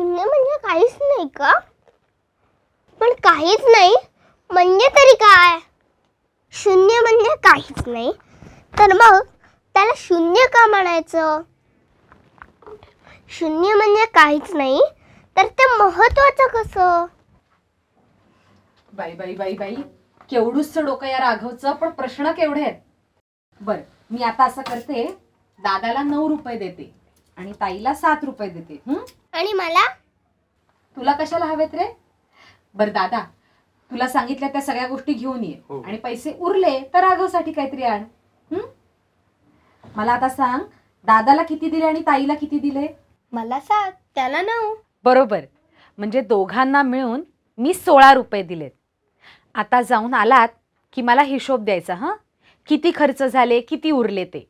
शून्य म्हणजे काहीच नाही का पण काहीच नाही म्हणजे तरी काय शून्य म्हणजे काहीच नाही तर मग त्याला शून्य का म्हणायचं शून्य म्हणजे काहीच नाही तर ते महत्वाचं कसं बाई बाई बाई बाई केवढूच डोकं या राघवच पण प्रश्न केवढे आहेत बर मी आता असं करते दादाला नऊ रुपये देते आणि ताईला सात रुपये देते हम्म आणि मला तुला कशाला हवेत रे बर दादा तुला सांगितल्या त्या सगळ्या गोष्टी घेऊन ये हो. आणि पैसे उरले तर राघवसाठी काहीतरी आण हं? मला आता सांग दादाला किती दिले आणि ताईला किती दिले मला सात त्याला नऊ बरोबर म्हणजे दोघांना मिळून मी सोळा रुपये दिलेत आता जाऊन आलात की मला हिशोब द्यायचा हा किती खर्च झाले किती उरले ते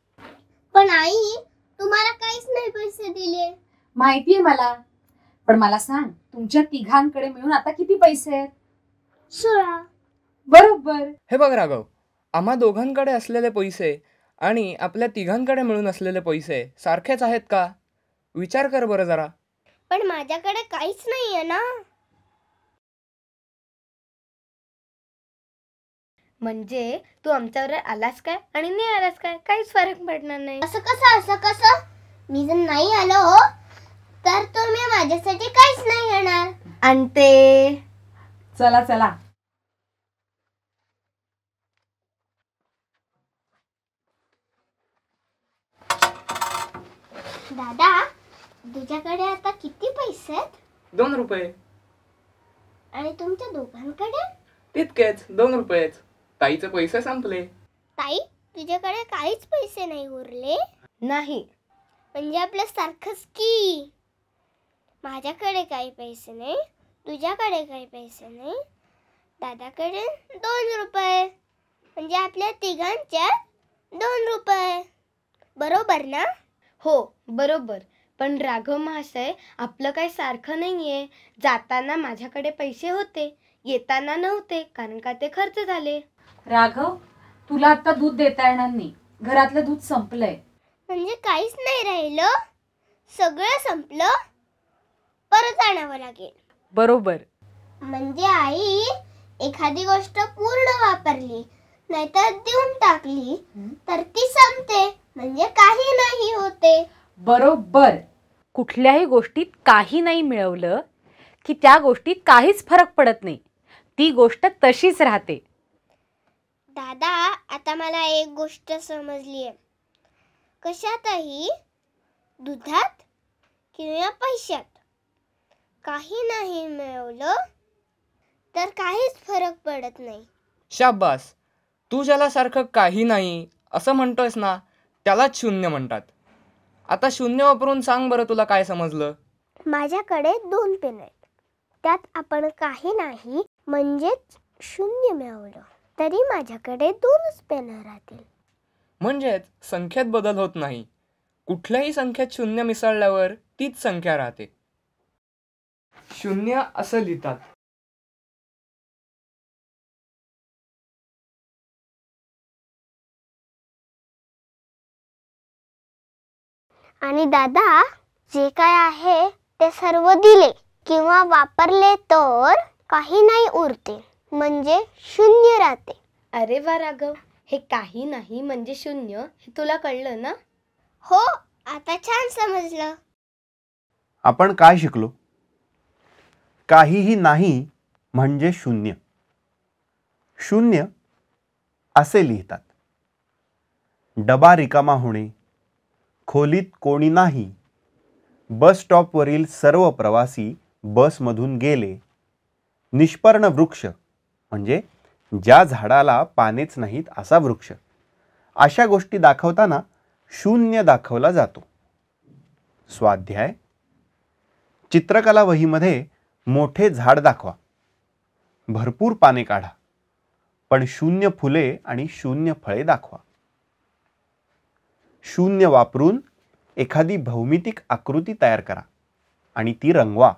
पण आई तुम्हाला काहीच नाही पैसे दिले माहिती मला पण मला सांग तुमच्या तिघांकडे मिळून आता किती पैसे आहेत सोळा बरोबर हे बघ राघव आम्हा दोघांकडे असलेले पैसे आणि आपल्या तिघांकडे मिळून असलेले पैसे सारखेच आहेत का विचार कर बरं जरा पण माझ्याकडे काहीच नाहीये ना म्हणजे तू आमच्यावर आलास काय आणि नाही आलास काय काहीच फरक पडणार नाही असं कसं असं कसं मी जर नाही आलो हो तर तुम्ही माझ्यासाठी काहीच नाही येणार आणते चला चला दादा तुझ्याकडे आता किती पैसे आहेत दोन रुपये आणि तुमच्या दोघांकडे तितकेच दोन रुपयेच ताईचे पैसे संपले ताई तुझ्याकडे काहीच पैसे नाही उरले नाही म्हणजे आपल्या सारखंच की माझ्याकडे काही पैसे नाही तुझ्याकडे काही पैसे नाही दादाकडे दोन रुपये म्हणजे आपल्या तिघांच्या दोन रुपये बरोबर ना हो बरोबर पण राघव महाशय आपलं काही सारखं नाही आहे जाताना माझ्याकडे पैसे होते येताना नव्हते कारण का ते खर्च झाले राघव तुला आता दूध देता येणार नाही घरातलं दूध संपलंय म्हणजे काहीच नाही राहिलं सगळं संपलं परत आणावं लागेल बरोबर म्हणजे आई एखादी गोष्ट पूर्ण वापरली नाहीतर देऊन टाकली तर ती संपते म्हणजे काही नाही होते बरोबर कुठल्याही गोष्टीत काही नाही मिळवलं की त्या गोष्टीत काहीच फरक पडत नाही ती गोष्ट तशीच राहते दादा आता मला एक गोष्ट समजली आहे कशातही दुधात किंवा पैशात काही नाही मिळवलं तर काहीच फरक पडत नाही शाबास तू ज्याला सारखं काही नाही असं म्हणतोयस ना त्यालाच शून्य म्हणतात आता शून्य वापरून सांग बरं तुला काय समजलं माझ्याकडे दोन पेन आहेत त्यात आपण काही नाही म्हणजेच शून्य मिळवलं तरी माझ्याकडे दोनच पेन राहतील म्हणजेच संख्येत बदल होत नाही कुठल्याही संख्येत शून्य मिसळल्यावर तीच संख्या राहते शून्य असं लिहितात आणि दादा जे काय आहे ते सर्व दिले किंवा वापरले तर काही नाही उरते म्हणजे शून्य राहते अरे वा राघव हे काही नाही म्हणजे शून्य हे तुला कळलं ना हो आता छान समजलं आपण काय शिकलो काहीही नाही म्हणजे शून्य शून्य असे लिहितात डबा रिकामा होणे खोलीत कोणी नाही बस स्टॉपवरील सर्व प्रवासी बसमधून गेले निष्पर्ण वृक्ष म्हणजे ज्या झाडाला पानेच नाहीत असा वृक्ष अशा गोष्टी दाखवताना शून्य दाखवला जातो स्वाध्याय चित्रकला वहीमध्ये मोठे झाड दाखवा भरपूर पाने काढा पण शून्य फुले आणि शून्य फळे दाखवा शून्य वापरून एखादी भौमितिक आकृती तयार करा आणि ती रंगवा